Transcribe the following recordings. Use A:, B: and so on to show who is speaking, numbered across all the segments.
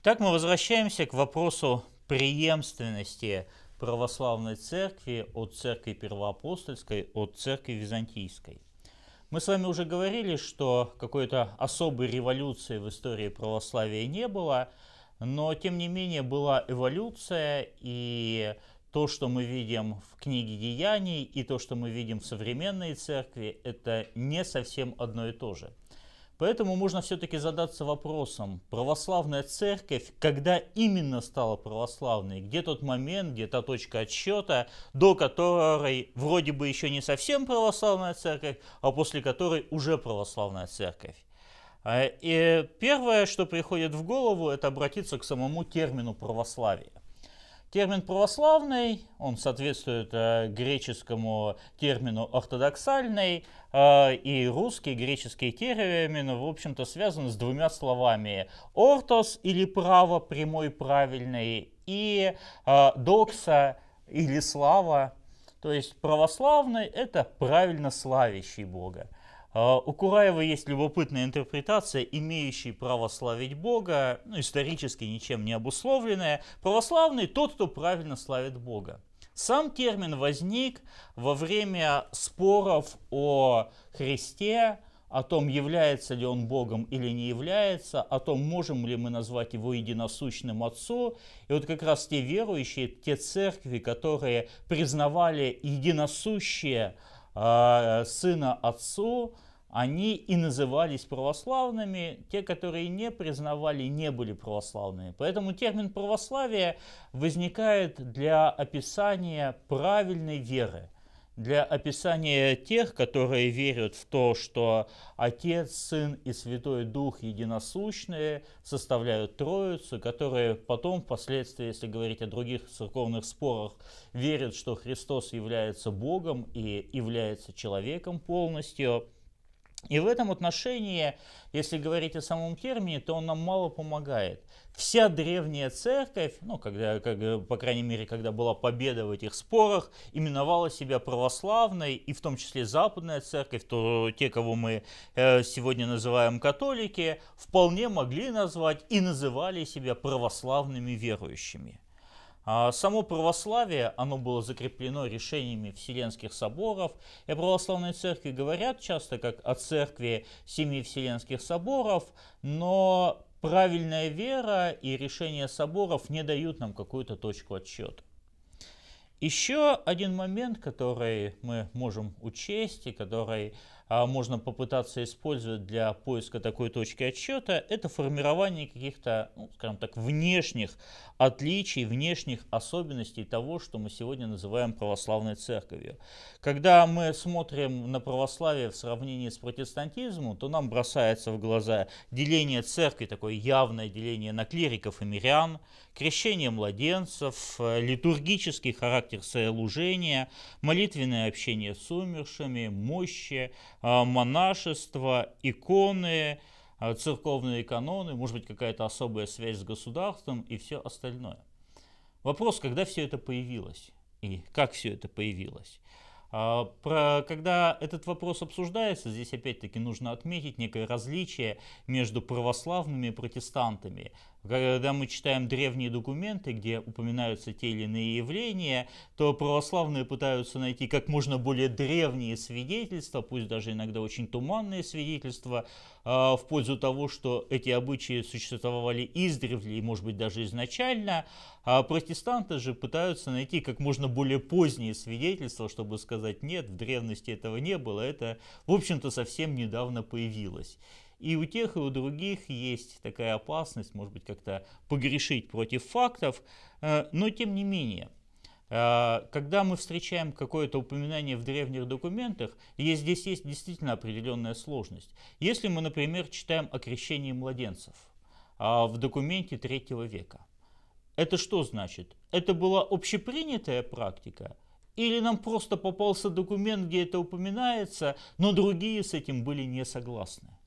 A: Итак, мы возвращаемся к вопросу преемственности православной церкви от церкви первоапостольской, от церкви византийской. Мы с вами уже говорили, что какой-то особой революции в истории православия не было, но тем не менее была эволюция, и то, что мы видим в книге Деяний, и то, что мы видим в современной церкви, это не совсем одно и то же – Поэтому можно все-таки задаться вопросом, православная церковь, когда именно стала православной, где тот момент, где та точка отсчета, до которой вроде бы еще не совсем православная церковь, а после которой уже православная церковь. А, и первое, что приходит в голову, это обратиться к самому термину православия. Термин православный, он соответствует э, греческому термину ортодоксальный, э, и русский греческий термин, в общем-то, связан с двумя словами. Ортос или право, прямой, правильный, и э, докса или слава, то есть православный – это правильно славящий Бога. А, у Кураева есть любопытная интерпретация, имеющий право славить Бога, ну, исторически ничем не обусловленная. Православный – тот, кто правильно славит Бога. Сам термин возник во время споров о Христе, о том, является ли он Богом или не является, о том, можем ли мы назвать его единосущным Отцу. И вот как раз те верующие, те церкви, которые признавали единосущие э, а, Сына Отцу, они и назывались православными, те, которые не признавали, не были православными. Поэтому термин православие возникает для описания правильной веры, для описания тех, которые верят в то, что Отец, Сын и Святой Дух единосущные, составляют Троицу, которые потом, впоследствии, если говорить о других церковных спорах, верят, что Христос является Богом и является человеком полностью – и в этом отношении, если говорить о самом термине, то он нам мало помогает. Вся древняя церковь, ну, когда, как, по крайней мере, когда была победа в этих спорах, именовала себя православной, и в том числе западная церковь, то те, кого мы э, сегодня называем католики, вполне могли назвать и называли себя православными верующими. А само православие, оно было закреплено решениями Вселенских соборов, и о церкви говорят часто как о церкви семи Вселенских соборов, но правильная вера и решения соборов не дают нам какую-то точку отсчета. Еще один момент, который мы можем учесть и который а, можно попытаться использовать для поиска такой точки отсчета, это формирование каких-то, ну, скажем так, внешних отличий, внешних особенностей того, что мы сегодня называем православной церковью. Когда мы смотрим на православие в сравнении с протестантизмом, то нам бросается в глаза деление церкви, такое явное деление на клириков и мирян, крещение младенцев, литургический характер сослужения, молитвенное общение с умершими, мощи, а, монашество, иконы, а, церковные каноны, может быть, какая-то особая связь с государством и все остальное. Вопрос, когда все это появилось и как все это появилось. А, про, когда этот вопрос обсуждается, здесь опять-таки нужно отметить некое различие между православными и протестантами. Когда мы читаем древние документы, где упоминаются те или иные явления, то православные пытаются найти как можно более древние свидетельства, пусть даже иногда очень туманные свидетельства, а, в пользу того, что эти обычаи существовали издревле и, может быть, даже изначально. А протестанты же пытаются найти как можно более поздние свидетельства, чтобы сказать, нет, в древности этого не было, это, в общем-то, совсем недавно появилось. И у тех, и у других есть такая опасность, может быть, как-то погрешить против фактов, э, но тем не менее э, – когда мы встречаем какое-то упоминание в древних документах, здесь есть действительно определенная сложность. Если мы, например, читаем о крещении младенцев э, в документе третьего века, это что значит? Это была общепринятая практика? Или нам просто попался документ, где это упоминается, но другие с этим были не согласны?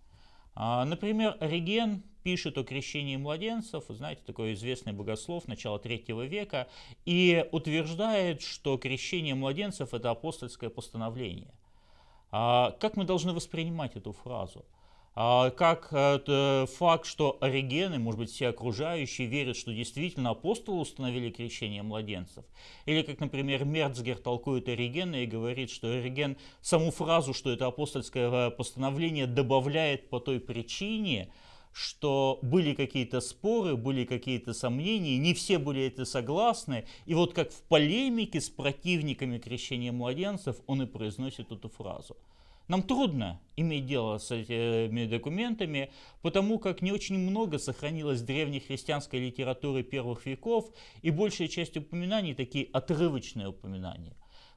A: А, например, Реген пишет о крещении младенцев, знаете, такой известный богослов начала третьего века, и утверждает, что крещение младенцев – это апостольское постановление. А, как мы должны воспринимать эту фразу? – а как э, факт, что оригены, может быть, все окружающие, верят, что действительно апостолы установили крещение младенцев. Или как, например, Мерцгер толкует оригена и говорит, что ориген саму фразу, что это апостольское э, постановление, добавляет по той причине, что были какие-то споры, были какие-то сомнения, не все были это согласны. И вот как в полемике с противниками крещения младенцев он и произносит эту фразу – нам трудно иметь дело с этими документами, потому как не очень много сохранилось древнехристианской литературы первых веков, и большая часть упоминаний такие отрывочные упоминания.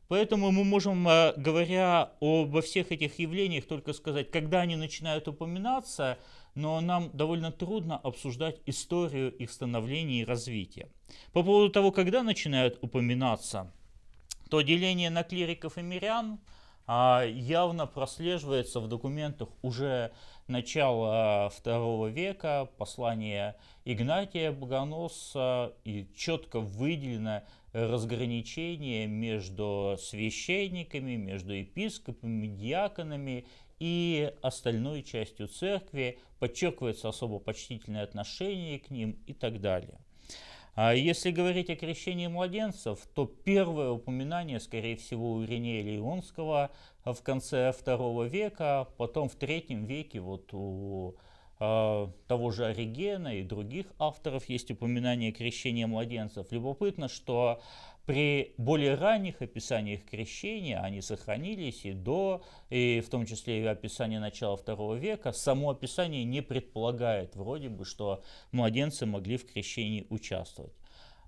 A: Поэтому мы можем, э, говоря обо всех этих явлениях, только сказать, когда они начинают упоминаться, но нам довольно трудно обсуждать историю их становления и развития. По поводу того, когда начинают упоминаться, то деление на клириков и мирян – а, явно прослеживается в документах уже начала второго века, послание Игнатия Богоноса, и четко выделено разграничение между священниками, между епископами, диаконами и остальной частью церкви, подчеркивается особо почтительное отношение к ним и так далее. А если говорить о крещении младенцев, то первое упоминание, скорее всего, у Иринея Леонского в конце второго века, а потом в третьем веке вот у Э, того же Оригена и других авторов есть упоминание крещения младенцев. Любопытно, что при более ранних описаниях крещения они сохранились и до, и в том числе и описание начала второго века, само описание не предполагает вроде бы, что младенцы могли в крещении участвовать.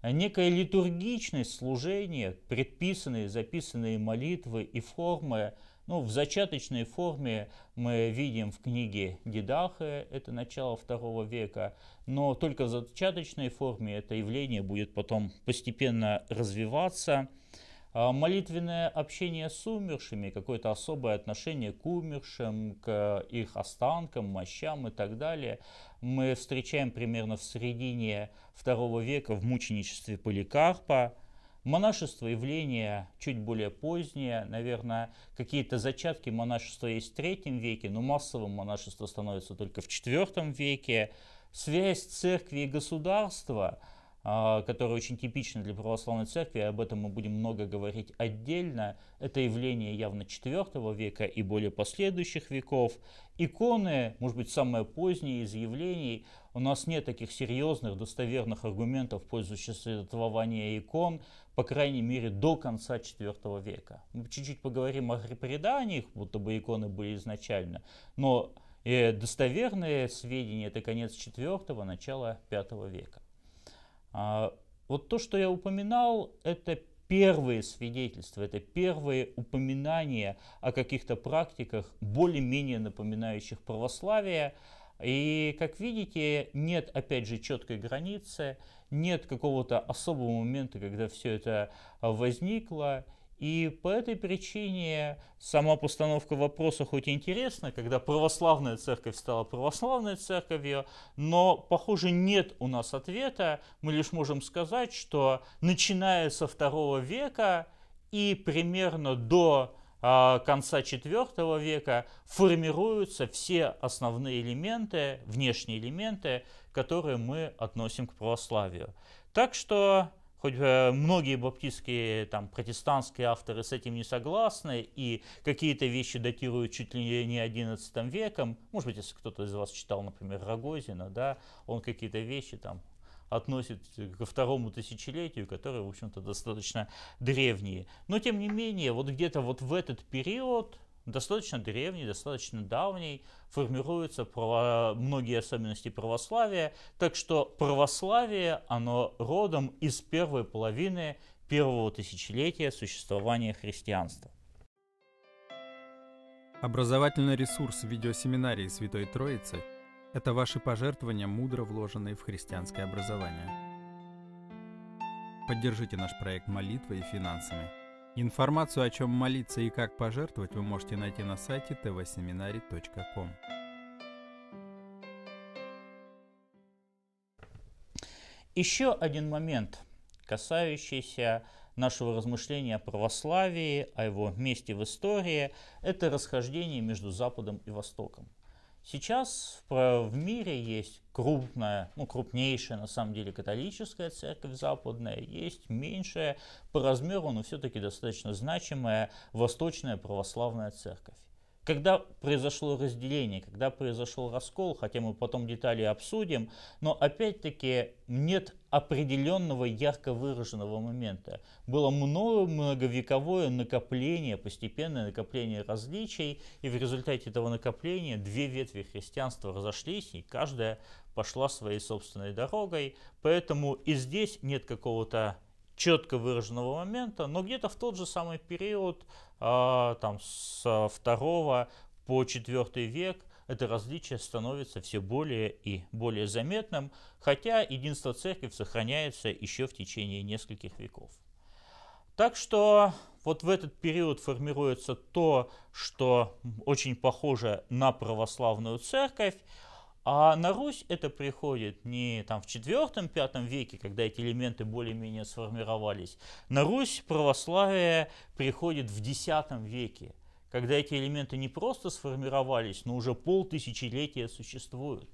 A: Некая литургичность служения, предписанные, записанные молитвы и формы ну, в зачаточной форме мы видим в книге Дидахе, это начало второго века, но только в зачаточной форме это явление будет потом постепенно развиваться. А молитвенное общение с умершими, какое-то особое отношение к умершим, к их останкам, мощам и так далее, мы встречаем примерно в середине второго века в мученичестве Поликарпа – Монашество явление чуть более позднее, наверное, какие-то зачатки монашества есть в третьем веке, но массовым монашество становится только в IV веке. Связь церкви и государства – а, которые очень типичны для православной церкви, и об этом мы будем много говорить отдельно. Это явление явно IV века и более последующих веков. Иконы, может быть, самое позднее из явлений. У нас нет таких серьезных, достоверных аргументов в пользу существования икон, по крайней мере, до конца IV века. Мы чуть-чуть поговорим о преданиях, будто бы иконы были изначально, но э, достоверные сведения – это конец IV, начало V века. А, вот то, что я упоминал, это первые свидетельства, это первые упоминания о каких-то практиках, более-менее напоминающих православие. И, как видите, нет, опять же, четкой границы, нет какого-то особого момента, когда все это а, возникло. И по этой причине сама постановка вопроса хоть и интересна, когда православная церковь стала православной церковью, но, похоже, нет у нас ответа. Мы лишь можем сказать, что начиная со второго века и примерно до э, конца IV века формируются все основные элементы, внешние элементы, которые мы относим к православию. Так что хоть э, многие баптистские, там, протестантские авторы с этим не согласны, и какие-то вещи датируют чуть ли не 11 веком, может быть, если кто-то из вас читал, например, Рогозина, да, он какие-то вещи там относит ко второму тысячелетию, которые, в общем-то, достаточно древние. Но, тем не менее, вот где-то вот в этот период, достаточно древний, достаточно давний, формируются право... многие особенности православия, так что православие, оно родом из первой половины первого тысячелетия существования христианства. Образовательный ресурс видеосеминарии Святой Троицы – это ваши пожертвования, мудро вложенные в христианское образование. Поддержите наш проект молитвой и финансами – Информацию, о чем молиться и как пожертвовать, вы можете найти на сайте tvseminary.com. Еще один момент, касающийся нашего размышления о православии, о его месте в истории, это расхождение между Западом и Востоком. Сейчас в мире есть крупная, ну крупнейшая на самом деле католическая церковь западная, есть меньшая по размеру, но все-таки достаточно значимая восточная православная церковь. Когда произошло разделение, когда произошел раскол, хотя мы потом детали обсудим, но опять-таки нет определенного ярко выраженного момента. Было много, многовековое накопление, постепенное накопление различий, и в результате этого накопления две ветви христианства разошлись, и каждая пошла своей собственной дорогой. Поэтому и здесь нет какого-то четко выраженного момента, но где-то в тот же самый период, а, там с второго по четвертый век, это различие становится все более и более заметным, хотя единство церкви сохраняется еще в течение нескольких веков. Так что вот в этот период формируется то, что очень похоже на православную церковь, а на Русь это приходит не там, в IV-V веке, когда эти элементы более-менее сформировались. На Русь православие приходит в X веке, когда эти элементы не просто сформировались, но уже полтысячелетия существуют.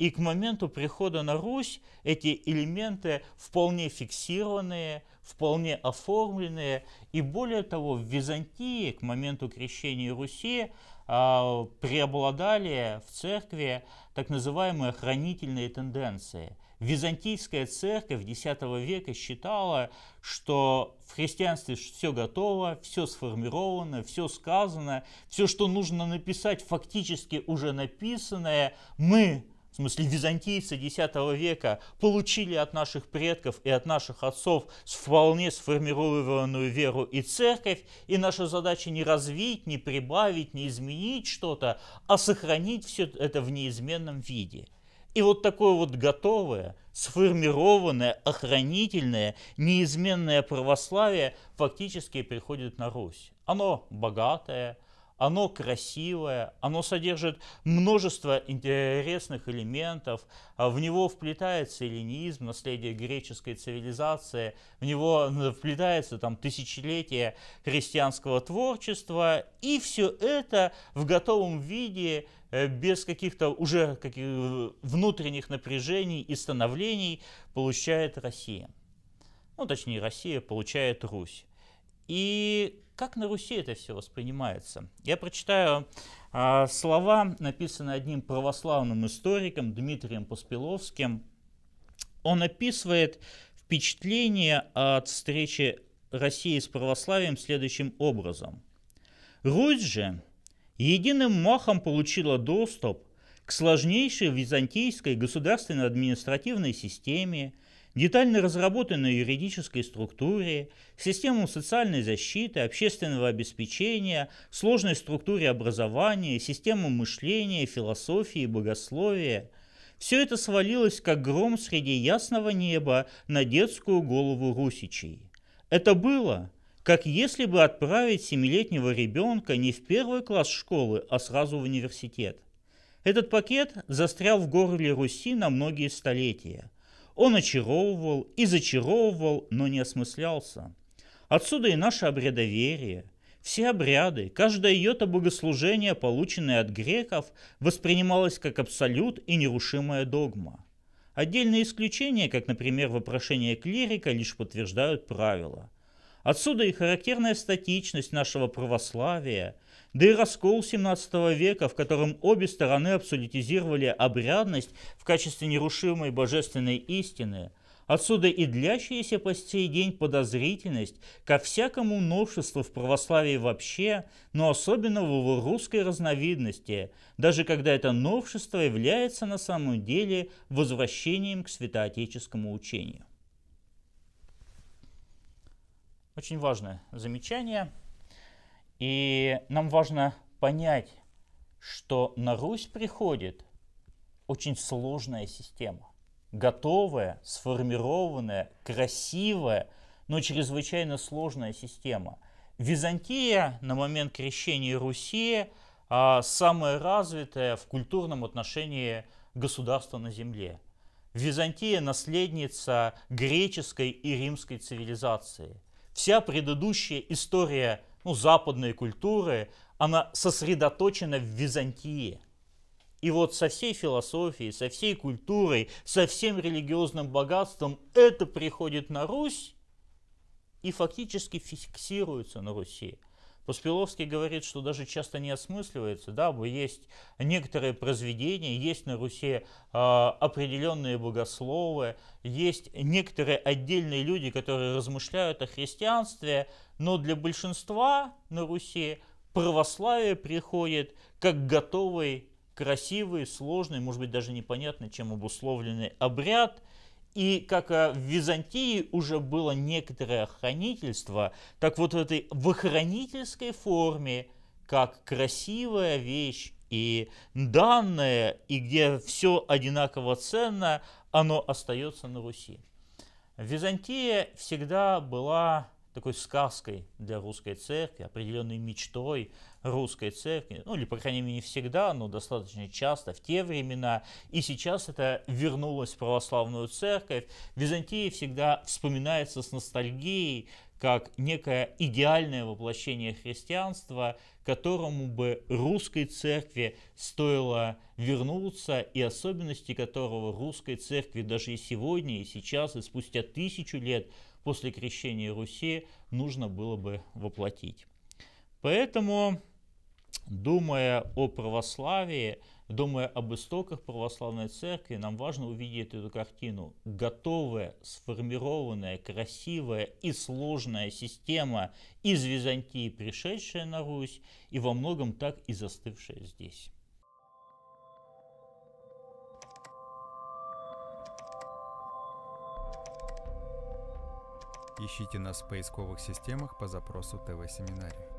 A: И к моменту прихода на Русь эти элементы вполне фиксированные, вполне оформленные. И более того, в Византии к моменту крещения Руси а, преобладали в церкви так называемые хранительные тенденции. Византийская церковь X века считала, что в христианстве все готово, все сформировано, все сказано, все, что нужно написать, фактически уже написанное. Мы в смысле византийцы X века, получили от наших предков и от наших отцов вполне сформированную веру и церковь, и наша задача не развить, не прибавить, не изменить что-то, а сохранить все это в неизменном виде. И вот такое вот готовое, сформированное, охранительное, неизменное православие фактически приходит на Русь. Оно богатое, оно красивое, оно содержит множество интересных элементов, а в него вплетается эллинизм, наследие греческой цивилизации, в него вплетается там тысячелетие христианского творчества, и все это в готовом виде э, без каких-то уже каких э, внутренних напряжений и становлений получает Россия. Ну, точнее, Россия получает Русь. И как на Руси это все воспринимается? Я прочитаю э, слова, написанные одним православным историком Дмитрием Поспиловским. Он описывает впечатление от встречи России с православием следующим образом. Русь же единым махом получила доступ к сложнейшей византийской государственно-административной системе, детально разработанной юридической структуре, систему социальной защиты, общественного обеспечения, сложной структуре образования, систему мышления, философии, богословия. Все это свалилось, как гром среди ясного неба на детскую голову русичей. Это было, как если бы отправить семилетнего ребенка не в первый класс школы, а сразу в университет. Этот пакет застрял в горле Руси на многие столетия. Он очаровывал и зачаровывал, но не осмыслялся. Отсюда и наше обрядоверие. Все обряды, каждое йота богослужение, полученное от греков, воспринималось как абсолют и нерушимая догма. Отдельные исключения, как, например, вопрошение клирика, лишь подтверждают правила. Отсюда и характерная статичность нашего православия, да и раскол XVII века, в котором обе стороны абсолютизировали обрядность в качестве нерушимой божественной истины. Отсюда и длящаяся по сей день подозрительность ко всякому новшеству в православии вообще, но особенно в его русской разновидности, даже когда это новшество является на самом деле возвращением к святоотеческому учению. Очень важное замечание – и нам важно понять, что на Русь приходит очень сложная система. Готовая, сформированная, красивая, но чрезвычайно сложная система. Византия на момент крещения Руси а, самое развитое в культурном отношении государство на земле. Византия – наследница греческой и римской цивилизации. Вся предыдущая история ну, западной культуры, она сосредоточена в Византии. И вот со всей философией, со всей культурой, со всем религиозным богатством это приходит на Русь и фактически фиксируется на Руси. Поспиловский говорит, что даже часто не осмысливается, да, есть некоторые произведения, есть на Руси э, определенные богословы, есть некоторые отдельные люди, которые размышляют о христианстве, но для большинства на Руси православие приходит как готовый, красивый, сложный, может быть даже непонятно чем обусловленный обряд – и как э, в Византии уже было некоторое хранительство, так вот в этой выхранительской форме, как красивая вещь и данная, и где все одинаково ценно, оно остается на Руси. Византия всегда была такой сказкой для русской церкви, определенной мечтой русской церкви, ну или, по крайней мере, не всегда, но достаточно часто в те времена, и сейчас это вернулось в православную церковь. Византия всегда вспоминается с ностальгией, как некое идеальное воплощение христианства, которому бы русской церкви стоило вернуться, и особенности которого русской церкви даже и сегодня, и сейчас, и спустя тысячу лет после крещения Руси нужно было бы воплотить. Поэтому думая о православии, думая об истоках православной церкви, нам важно увидеть эту картину. Готовая, сформированная, красивая и сложная система из Византии, пришедшая на Русь, и во многом так и застывшая здесь. Ищите нас в поисковых системах по запросу ТВ-семинария.